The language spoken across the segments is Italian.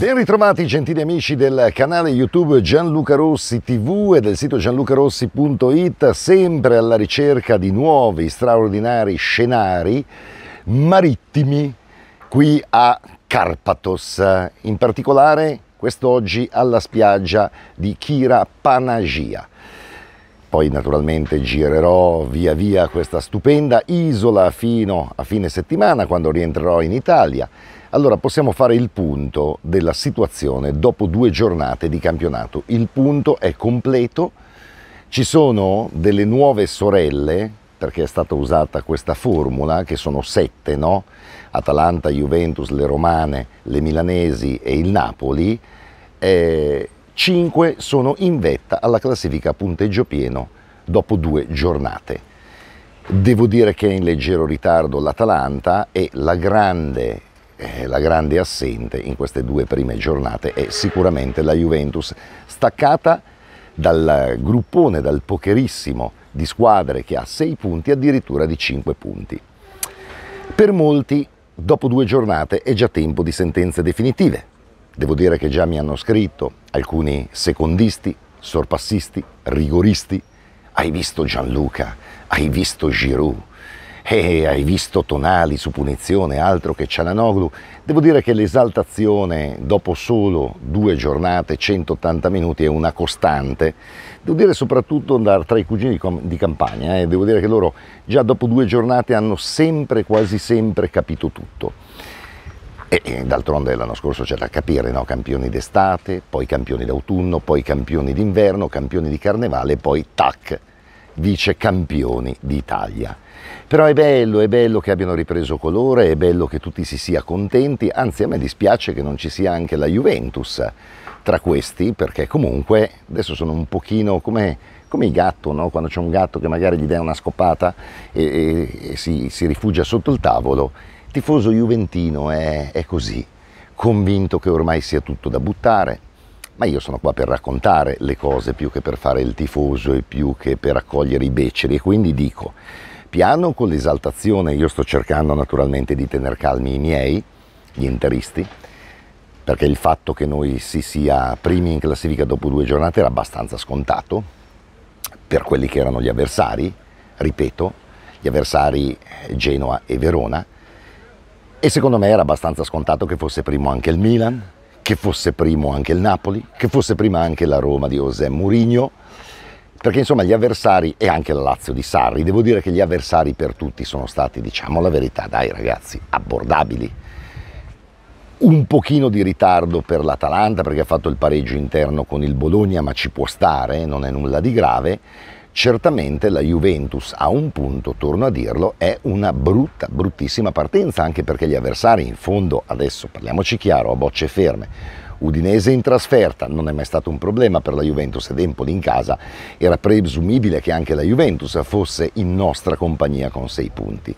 Ben ritrovati gentili amici del canale YouTube Gianluca Rossi TV e del sito gianlucarossi.it, sempre alla ricerca di nuovi straordinari scenari marittimi qui a Carpatos, in particolare quest'oggi alla spiaggia di Kira Panagia. Poi naturalmente girerò via via questa stupenda isola fino a fine settimana quando rientrerò in Italia allora possiamo fare il punto della situazione dopo due giornate di campionato. Il punto è completo, ci sono delle nuove sorelle perché è stata usata questa formula, che sono sette, no? Atalanta, Juventus, le Romane, le Milanesi e il Napoli, eh, cinque sono in vetta alla classifica a punteggio pieno dopo due giornate. Devo dire che è in leggero ritardo l'Atalanta e la grande eh, la grande assente in queste due prime giornate è sicuramente la Juventus, staccata dal gruppone, dal pocherissimo di squadre che ha 6 punti, addirittura di 5 punti. Per molti, dopo due giornate, è già tempo di sentenze definitive. Devo dire che già mi hanno scritto alcuni secondisti, sorpassisti, rigoristi. Hai visto Gianluca? Hai visto Giroud? Eh, eh, hai visto Tonali su punizione, altro che Cialanoglu, devo dire che l'esaltazione dopo solo due giornate, 180 minuti, è una costante, devo dire soprattutto andare tra i cugini di campagna, eh, devo dire che loro già dopo due giornate hanno sempre, quasi sempre capito tutto. E, d'altronde l'anno scorso c'era da capire, no? campioni d'estate, poi campioni d'autunno, poi campioni d'inverno, campioni di carnevale e poi tac, vice campioni d'Italia. Però è bello, è bello che abbiano ripreso colore, è bello che tutti si sia contenti, anzi a me dispiace che non ci sia anche la Juventus tra questi, perché comunque adesso sono un pochino come, come il gatto, no? quando c'è un gatto che magari gli dà una scopata e, e, e si, si, rifugia sotto il tavolo, tifoso juventino è, è così, convinto che ormai sia tutto da buttare, ma io sono qua per raccontare le cose più che per fare il tifoso e più che per accogliere i beceri e quindi dico piano con l'esaltazione, io sto cercando naturalmente di tener calmi i miei, gli interisti, perché il fatto che noi si sia primi in classifica dopo due giornate era abbastanza scontato per quelli che erano gli avversari, ripeto, gli avversari Genoa e Verona, e secondo me era abbastanza scontato che fosse primo anche il Milan, che fosse primo anche il Napoli, che fosse prima anche la Roma di José Mourinho, perché insomma gli avversari e anche la Lazio di Sarri, devo dire che gli avversari per tutti sono stati, diciamo la verità, dai ragazzi, abbordabili. Un pochino di ritardo per l'Atalanta perché ha fatto il pareggio interno con il Bologna, ma ci può stare, non è nulla di grave Certamente la Juventus a un punto, torno a dirlo, è una brutta, bruttissima partenza, anche perché gli avversari in fondo, adesso parliamoci chiaro, a bocce ferme. Udinese in trasferta non è mai stato un problema per la Juventus ed Empoli in casa era presumibile che anche la Juventus fosse in nostra compagnia con sei punti.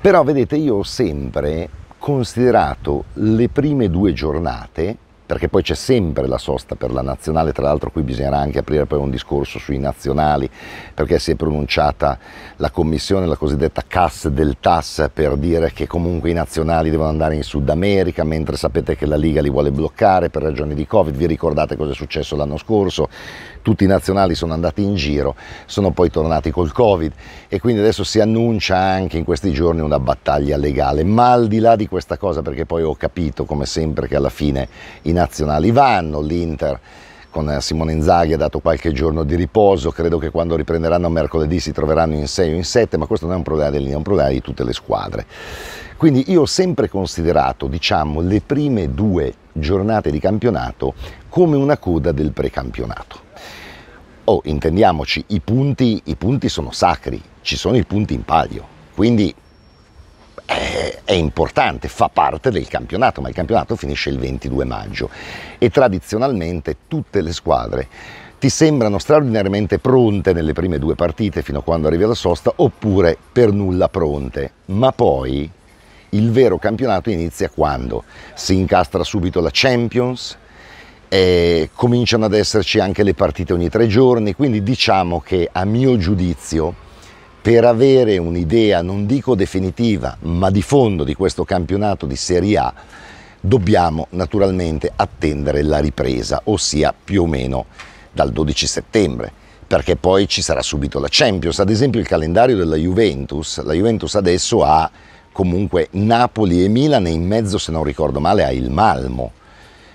Però vedete io ho sempre considerato le prime due giornate perché poi c'è sempre la sosta per la nazionale, tra l'altro qui bisognerà anche aprire poi un discorso sui nazionali, perché si è pronunciata la commissione, la cosiddetta CAS del TAS, per dire che comunque i nazionali devono andare in Sud America, mentre sapete che la Liga li vuole bloccare per ragioni di Covid, vi ricordate cosa è successo l'anno scorso, tutti i nazionali sono andati in giro, sono poi tornati col Covid e quindi adesso si annuncia anche in questi giorni una battaglia legale, ma al di là di questa cosa, perché poi ho capito come sempre che alla fine in nazionali vanno, l'Inter con Simone Inzaghi ha dato qualche giorno di riposo, credo che quando riprenderanno mercoledì si troveranno in 6 o in 7, ma questo non è un problema dell'Inter, è un problema di tutte le squadre. Quindi io ho sempre considerato, diciamo, le prime due giornate di campionato come una coda del precampionato. Oh, intendiamoci, i punti, i punti sono sacri, ci sono i punti in palio, quindi è importante, fa parte del campionato, ma il campionato finisce il 22 maggio e tradizionalmente tutte le squadre ti sembrano straordinariamente pronte nelle prime due partite fino a quando arrivi alla sosta oppure per nulla pronte, ma poi il vero campionato inizia quando si incastra subito la Champions, eh, cominciano ad esserci anche le partite ogni tre giorni, quindi diciamo che a mio giudizio per avere un'idea, non dico definitiva, ma di fondo di questo campionato di Serie A, dobbiamo naturalmente attendere la ripresa, ossia più o meno dal 12 settembre, perché poi ci sarà subito la Champions. Ad esempio il calendario della Juventus, la Juventus adesso ha comunque Napoli e Milan e in mezzo, se non ricordo male, ha il Malmo.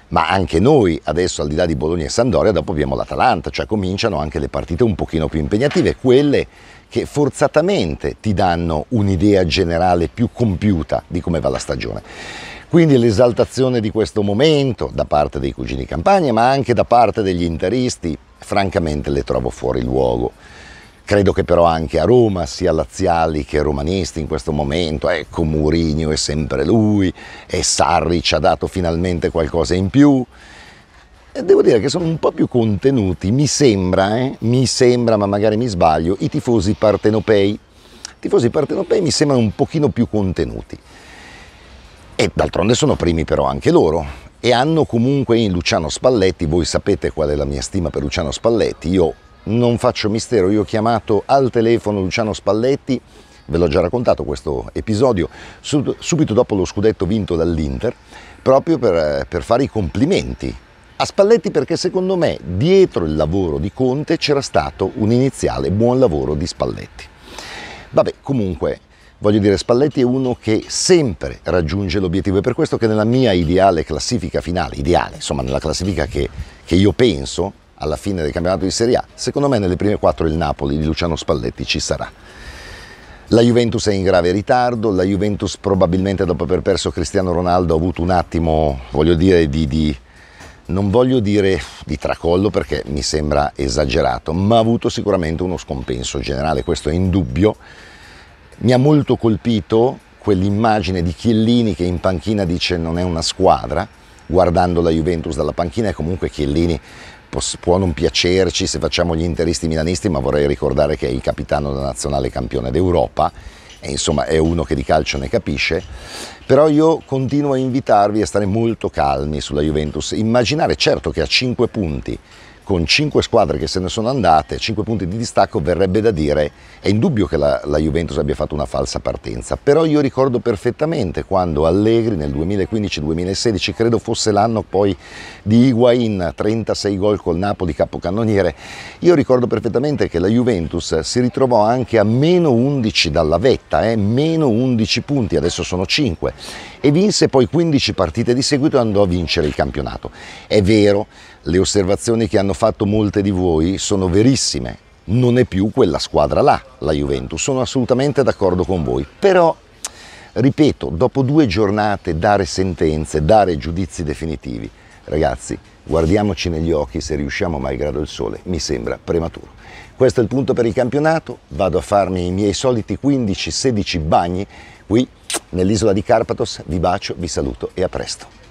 Ma anche noi adesso, al di là di Bologna e Sandoria, dopo abbiamo l'Atalanta, cioè cominciano anche le partite un pochino più impegnative, quelle che forzatamente ti danno un'idea generale più compiuta di come va la stagione. Quindi l'esaltazione di questo momento da parte dei cugini campagna, ma anche da parte degli interisti, francamente le trovo fuori luogo. Credo che però anche a Roma, sia laziali che romanisti in questo momento, ecco Murigno è sempre lui e Sarri ci ha dato finalmente qualcosa in più devo dire che sono un po' più contenuti, mi sembra, eh? mi sembra, ma magari mi sbaglio, i tifosi partenopei. I tifosi partenopei mi sembrano un pochino più contenuti. E d'altronde sono primi però anche loro. E hanno comunque in Luciano Spalletti, voi sapete qual è la mia stima per Luciano Spalletti, io non faccio mistero, io ho chiamato al telefono Luciano Spalletti, ve l'ho già raccontato questo episodio, subito dopo lo scudetto vinto dall'Inter, proprio per, per fare i complimenti a Spalletti perché secondo me dietro il lavoro di Conte c'era stato un iniziale buon lavoro di Spalletti. Vabbè, comunque Voglio dire, Spalletti è uno che sempre raggiunge l'obiettivo, è per questo che nella mia ideale classifica finale, ideale, insomma nella classifica che, che, io penso alla fine del campionato di Serie A, secondo me nelle prime quattro il Napoli di Luciano Spalletti ci sarà. La Juventus è in grave ritardo, la Juventus probabilmente dopo aver perso Cristiano Ronaldo ha avuto un attimo, voglio dire, di, di non voglio dire di tracollo perché mi sembra esagerato, ma ha avuto sicuramente uno scompenso generale, questo è indubbio. Mi ha molto colpito quell'immagine di Chiellini che in panchina dice non è una squadra, guardando la Juventus dalla panchina e comunque Chiellini può non piacerci se facciamo gli interisti milanisti, ma vorrei ricordare che è il capitano della nazionale campione d'Europa e insomma è uno che di calcio ne capisce, però io continuo a invitarvi a stare molto calmi sulla Juventus, immaginare certo che a 5 punti con 5 squadre che se ne sono andate, 5 punti di distacco, verrebbe da dire è indubbio che la, la, Juventus abbia fatto una falsa partenza, però io ricordo perfettamente quando Allegri nel 2015-2016, credo fosse l'anno poi di Higuain, 36 gol col Napoli capocannoniere, io ricordo perfettamente che la Juventus si ritrovò anche a meno 11 dalla vetta, eh, meno 11 punti, adesso sono 5 e vinse poi 15 partite di seguito e andò a vincere il campionato. È vero, le osservazioni che hanno fatto molte di voi sono verissime, non è più quella squadra là, la Juventus, sono assolutamente d'accordo con voi, però ripeto, dopo due giornate dare sentenze, dare giudizi definitivi, ragazzi, guardiamoci negli occhi se riusciamo malgrado il sole, mi sembra prematuro. Questo è il punto per il campionato, vado a farmi i miei soliti 15-16 bagni qui nell'isola di Carpatos vi bacio, vi saluto e a presto.